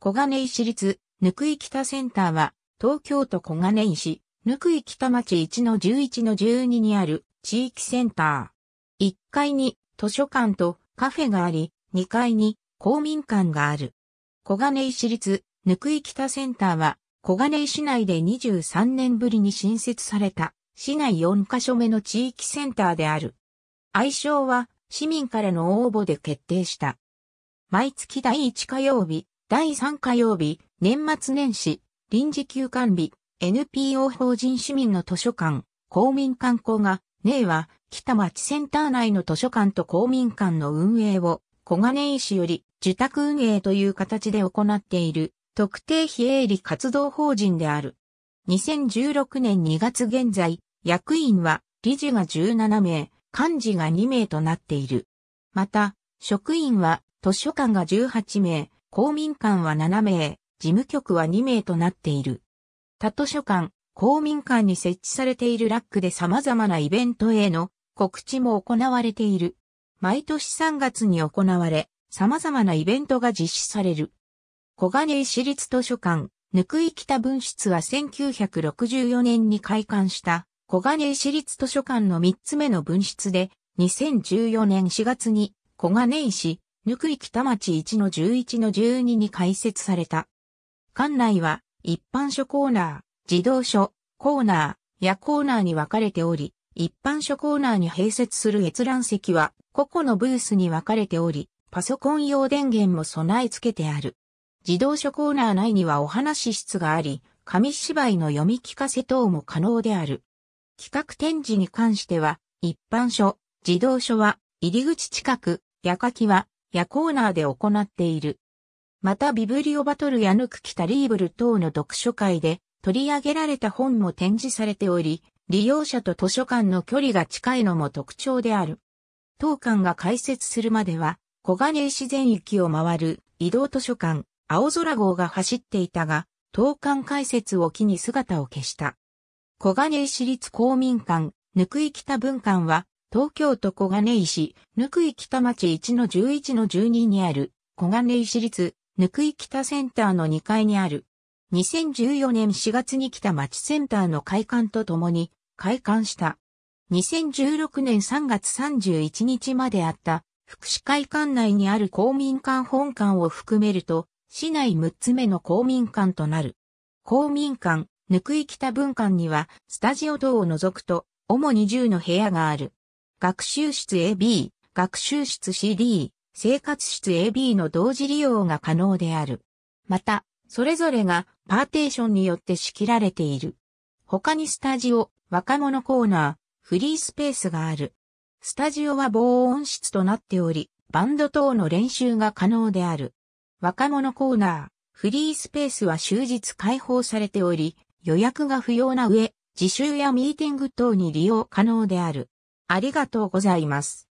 小金井市立、ぬくい北センターは、東京都小金井市、ぬくい北町1-11-12にある地域センター。1階に図書館とカフェがあり、2階に公民館がある。小金井市立、ぬくい北センターは、小金井市内で23年ぶりに新設された、市内4カ所目の地域センターである。愛称は、市民からの応募で決定した。毎月第1火曜日、第3火曜日、年末年始、臨時休館日、NPO 法人市民の図書館、公民館校が、寧は、北町センター内の図書館と公民館の運営を、小金井市より、受託運営という形で行っている、特定非営利活動法人である。2016年2月現在、役員は、理事が17名、幹事が2名となっている。また、職員は、図書館が18名、公民館は7名、事務局は2名となっている。他図書館、公民館に設置されているラックで様々なイベントへの告知も行われている。毎年3月に行われ、様々なイベントが実施される。小金井市立図書館、ぬくい北分室は1964年に開館した小金井市立図書館の3つ目の分室で2014年4月に小金井市ぬくい北町1の11の12に開設された。館内は一般書コーナー、自動書、コーナー、やコーナーに分かれており、一般書コーナーに併設する閲覧席は個々のブースに分かれており、パソコン用電源も備え付けてある。自動書コーナー内にはお話室があり、紙芝居の読み聞かせ等も可能である。企画展示に関しては、一般書、自動書は入り口近く、やかきはやコーナーで行っている。またビブリオバトルやぬくきたリーブル等の読書会で取り上げられた本も展示されており、利用者と図書館の距離が近いのも特徴である。当館が開設するまでは、小金井自然域を回る移動図書館、青空号が走っていたが、当館開設を機に姿を消した。小金井市立公民館、ぬくい北文館は、東京都小金井市、ぬくい北町1の11の12にある、小金井市立、ぬくい北センターの2階にある。2014年4月に北町センターの開館とともに、開館した。2016年3月31日まであった、福祉会館内にある公民館本館を含めると、市内6つ目の公民館となる。公民館、ぬくい北文館には、スタジオ等を除くと、主に10の部屋がある。学習室 AB、学習室 CD、生活室 AB の同時利用が可能である。また、それぞれがパーテーションによって仕切られている。他にスタジオ、若者コーナー、フリースペースがある。スタジオは防音室となっており、バンド等の練習が可能である。若者コーナー、フリースペースは終日開放されており、予約が不要な上、自習やミーティング等に利用可能である。ありがとうございます。